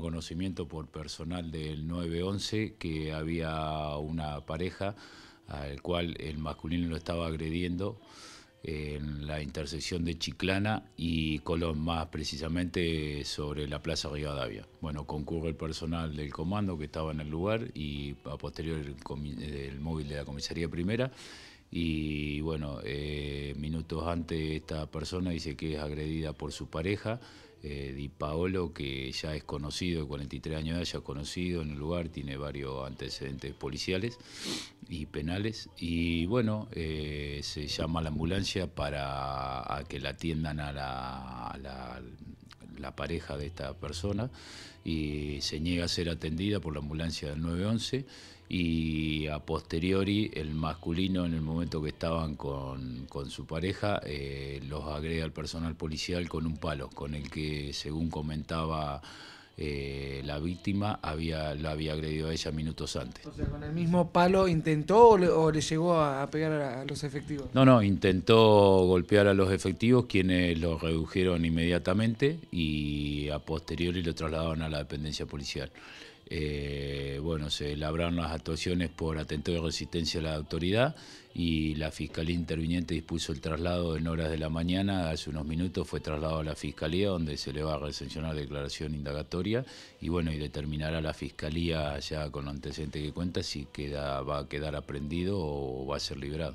conocimiento por personal del 911 que había una pareja al cual el masculino lo estaba agrediendo en la intersección de Chiclana y Colón, más precisamente sobre la Plaza Rivadavia. Bueno, concurre el personal del comando que estaba en el lugar y a posterior el móvil de la comisaría primera y bueno, eh, minutos antes esta persona dice que es agredida por su pareja, eh, Di Paolo, que ya es conocido, de 43 años de edad, ya conocido en el lugar, tiene varios antecedentes policiales y penales. Y bueno, eh, se llama a la ambulancia para que la atiendan a la la pareja de esta persona, y se niega a ser atendida por la ambulancia del 911 y a posteriori el masculino en el momento que estaban con, su pareja eh, los agrega al personal policial con un palo, con el que según comentaba eh, la víctima había, la había agredido a ella minutos antes. con el mismo palo intentó o le, llegó a pegar a, los efectivos. No, no, intentó golpear a los efectivos, quienes lo redujeron inmediatamente y a posteriori lo trasladaron a la dependencia policial. Eh, bueno, se labraron las actuaciones por atentado de resistencia a la autoridad y la Fiscalía Interviniente dispuso el traslado en horas de la mañana, hace unos minutos fue trasladado a la Fiscalía donde se le va a la declaración indagatoria y bueno, y determinará la Fiscalía ya con lo antecedente que cuenta si queda, va a quedar aprendido o va a ser liberado.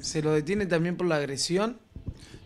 ¿Se lo detiene también por la agresión?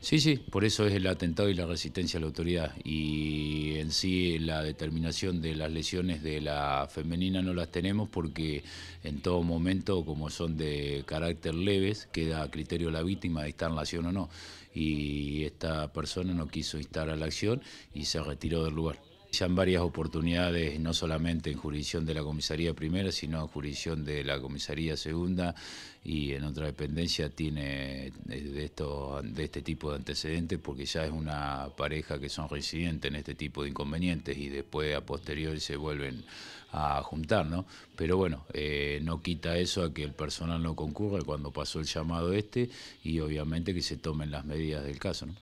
Sí, sí, por eso es el atentado y la resistencia a la autoridad. Y en sí la determinación de las lesiones de la femenina no las tenemos porque en todo momento, como son de carácter leves, queda a criterio la víctima de estar en la acción o no. Y esta persona no quiso instar a la acción y se retiró del lugar ya en varias oportunidades, no solamente en jurisdicción de la comisaría primera, sino en jurisdicción de la comisaría segunda y en otra dependencia tiene eh, de, esto, de este tipo de antecedentes porque ya es una pareja que son residentes en este tipo de inconvenientes y después a posteriori se vuelven a juntar, ¿no? Pero bueno, eh, no quita eso a que el personal no concurra cuando pasó el llamado este y obviamente que se tomen las medidas del caso, ¿no?